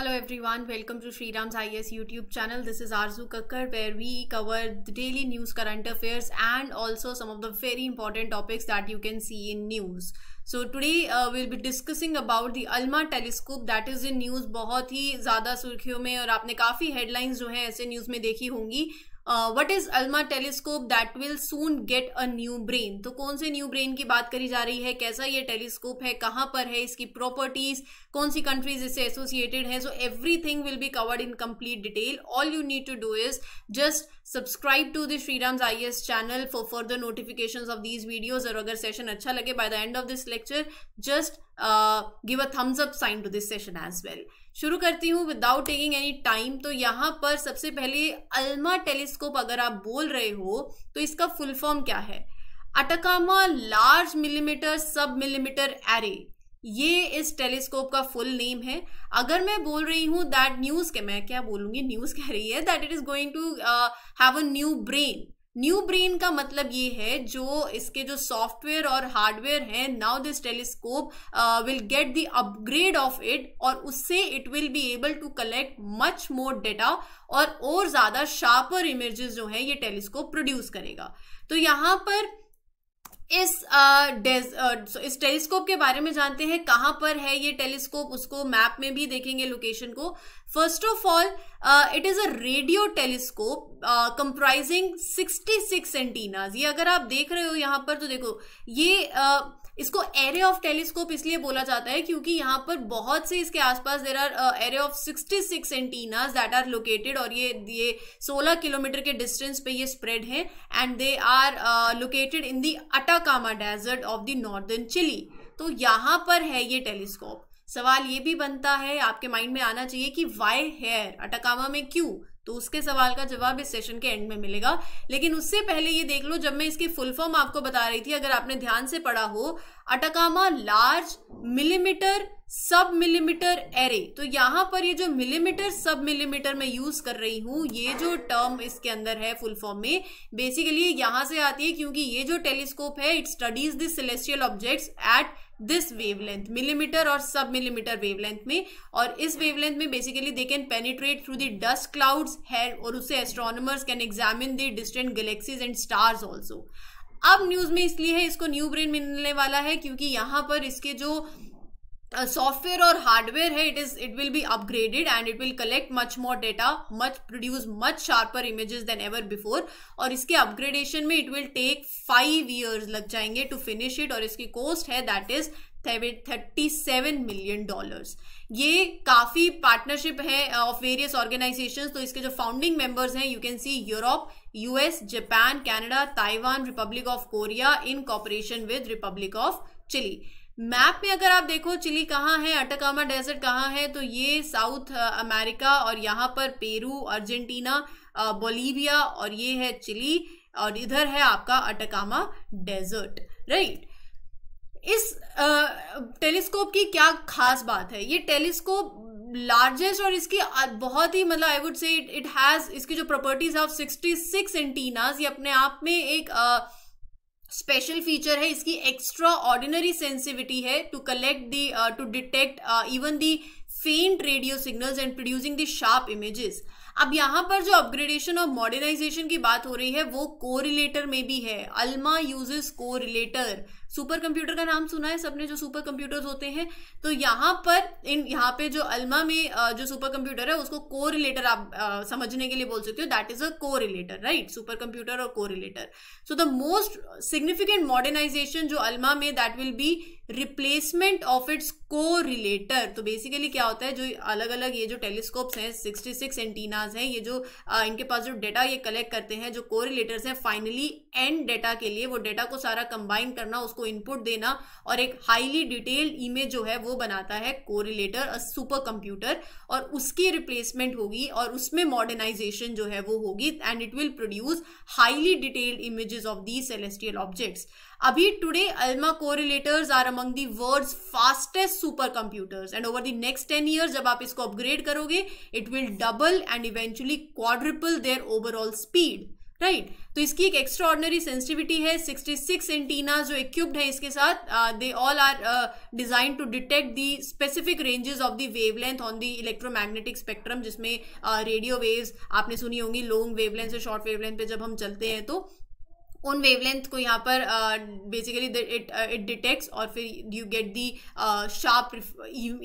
Hello everyone welcome to Shri Ram I S YouTube channel this is Aarzoo Kakkar where we cover daily news current affairs and also some of the very important topics that you can see in news so today will be discussing about the ALMA telescope that is in news बहुत ही ज्यादा सुर्खियों में और आपने काफी headlines जो है ऐसे न्यूज में देखी होंगी what is ALMA telescope that will soon get a new brain तो कौन से न्यू ब्रेन की बात करी जा रही है कैसा ये टेलीस्कोप है कहाँ पर है इसकी प्रॉपर्टीज कौन सी कंट्रीज इससे एसोसिएटेड है so everything will be covered in complete detail all you need to do is just subscribe to the Shri Ram's I channel for further notification of these videos और अगर सेशन अच्छा लगे by the end of this lecture just give a thumbs up sign to this session as well शुरू करती हूँ without taking any time तो यहाँ पर सबसे पहले अल्मा टेलीस्कोप अगर आप बोल रहे हो तो इसका फुल फॉर्म क्या है Atacama large millimetre sub millimetre array ये इस टेलीस्कोप का फुल नेम है अगर मैं बोल रही हूँ दैट न्यूज़ के मैं क्या बोलूँगी न्यूज़ कह रही है that it is going to have a new brain new brain का मतलब ये है जो इसके जो सॉफ्टवेयर और हार्डवेयर है now this telescope will get the upgrade of it और उससे it will be able to collect much more data और और ज़्यादा शार्पर इमेजेस जो है ये टेलीस्कोप प्रोड्यूस करेगा तो यहाँ पर इस आ, इस टेलीस्कोप के बारे में जानते हैं कहाँ पर है ये टेलीस्कोप उसको मैप में भी देखेंगे लोकेशन को first of all it is a radio telescope comprising 66 six ये अगर आप देख रहे हो यहाँ पर तो देखो ये uh, इसको एरे ऑफ टेलीस्कोप इसलिए बोला जाता है क्योंकि यहाँ पर बहुत से इसके आसपास there are array of 66 six antennas that are located और ये ये 16 किलोमीटर के डिस्टेंस पे ये स्प्रेड है and they are located in the Atacama desert of the northern Chile तो यहाँ पर है ये टेलीस्कोप सवाल ये भी बनता है आपके माइंड में आना चाहिए कि वाई हेयर अटाकामा में क्यों तो उसके सवाल का जवाब इस सेशन के एंड में मिलेगा लेकिन उससे पहले ये देख लो जब मैं इसकी फुल फॉर्म आपको बता रही थी अगर आपने ध्यान से पढ़ा हो Atacama large millimetre sub millimetre array तो यहां पर ये जो मिलीमीटर सब मिलीमीटर मैं यूज कर रही हूं ये जो टर्म इसके अंदर है फुल फॉर्म में बेसिकली यहां से आती है क्योंकि ये जो टेलीस्कोप है it studies this celestial objects at this wavelength millimetre और सब मिलीमीटर वेवलेंथ में और इस वेवलेंथ में basically they can penetrate through the dust clouds है और उससे astronomers can examine the distant galaxies and stars also अब न्यूज में इसलिए है इसको न्यू ब्रेन मिलने वाला है क्योंकि यहां पर इसके जो सॉफ्टवेयर और हार्डवेयर है it is it will be upgraded and it will collect much more data much produce much sharper images than ever before और इसके अपग्रेडेशन में it will take five years लग जाएंगे टू फिनिश इट और इसकी cost है that is thirty seven million dollars ये काफी पार्टनरशिप है ऑफ वेरियस ऑर्गेनाइजेशन तो इसके जो फाउंडिंग मेंबर्स हैं you can see Europe US Japan Canada Taiwan Republic of Korea in cooperation with Republic of Chile map में अगर आप देखो चिली कहाँ है अटकामा डेजर्ट कहाँ है तो ये साउथ अमेरिका और यहाँ पर पेरू अर्जेंटीना बोलीविया और ये है चिली और इधर है आपका अटकामा डेजर्ट राइट इस टेलीस्कोप की क्या खास बात है ये टेलीस्कोप लार्जेस्ट और इसकी बहुत ही मतलब I would say it it has इसकी जो प्रॉपर्टीज है ऑफ सिक्स एंटीनाज ये अपने आप में एक uh, स्पेशल फीचर है इसकी एक्स्ट्रा ऑर्डिनरी सेंसिविटी है to collect the to detect even the faint radio signals and producing the sharp images अब यहाँ पर जो अपग्रेडेशन और मॉडर्नाइजेशन की बात हो रही है वो कोरिलेटर में भी है ALMA uses correlator supercomputer का नाम सुना है सबने जो सुपर कंप्यूटर होते हैं तो यहाँ पर इन यहाँ पे जो अल्मा में जो सुपर कंप्यूटर है उसको को रिलेटर आप आ, समझने के लिए बोल सकते हो दैट इज अ को रिलेटर राइट सुपर कंप्यूटर और correlator so the most significant modernization जो अल्मा में that will be replacement of its correlator तो बेसिकली क्या होता है जो अलग अलग ये जो टेलीस्कोप्स हैं 66 एंटीनाज हैं ये जो आ, इनके पास जो डेटा ये कलेक्ट करते हैं जो को रिलेटर्स हैं फाइनली एंड डेटा के लिए वो डेटा को सारा कंबाइन करना उसको इनपुट देना और एक हाईली डिटेल्ड इमेज जो है वो बनाता है कोरिलेटर अ सुपर कंप्यूटर और उसकी रिप्लेसमेंट होगी और उसमें मॉडर्नाइजेशन जो है वो होगी and it will produce highly detailed images of the celestial objects अभी today ALMA correlators are among the world's fastest super computers and over the next ten years जब आप इसको अपग्रेड करोगे it will double and eventually quadruple their overall speed right right. तो इसकी एक extra ordinary sensitivity है 66 antenna जो equipped है इसके साथ they all are designed to detect the specific ranges of the wavelength on the electromagnetic spectrum जिसमें radio uh, waves आपने सुनी होंगी लॉन्ग वेवलेंथ से शॉर्ट वेवलेंथ पे जब हम चलते हैं तो उन वेवलेंथ को यहाँ पर बेसिकली इट इट डिटेक्ट्स और फिर you get the sharp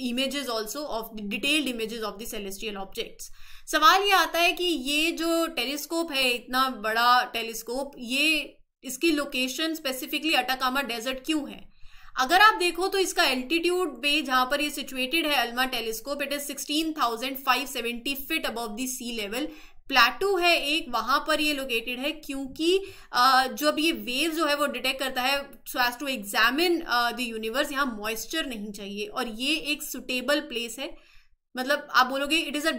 images also of the detailed images of the celestial objects सवाल ये आता है कि ये जो टेलीस्कोप है इतना बड़ा टेलीस्कोप ये इसकी लोकेशन स्पेसिफिकली अटाकामा डेजर्ट क्यों है अगर आप देखो तो इसका एल्टीट्यूड पे जहां पर ये सिचुएटेड है ALMA telescope it is 16,570 feet above the sea level plateau है एक वहां पर ये लोकेटेड है क्योंकि जो अब ये वेव जो है वो डिटेक्ट करता है so as to examine the universe यहाँ मॉइस्चर नहीं चाहिए और ये एक सुटेबल प्लेस है मतलब आप बोलोगे it is a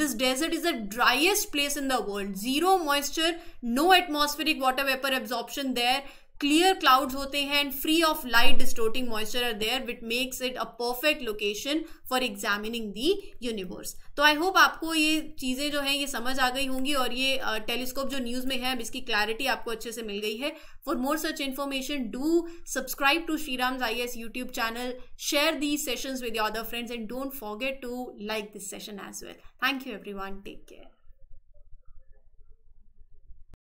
this desert is the driest place in the world zero moisture no atmospheric water vapour absorption there clear clouds होते हैं and free of light distorting moisture are there which makes it a perfect location for examining the universe तो I hope आपको ये चीज़ें जो हैं ये समझ आ गई होंगी और ये टेलीस्कोप uh, जो न्यूज़ में है अब इसकी क्लैरिटी आपको अच्छे से मिल गई है for more such information do subscribe to Shri Ram I S YouTube channel share these session with your other friends and don't forget to like this session as well thank you everyone take care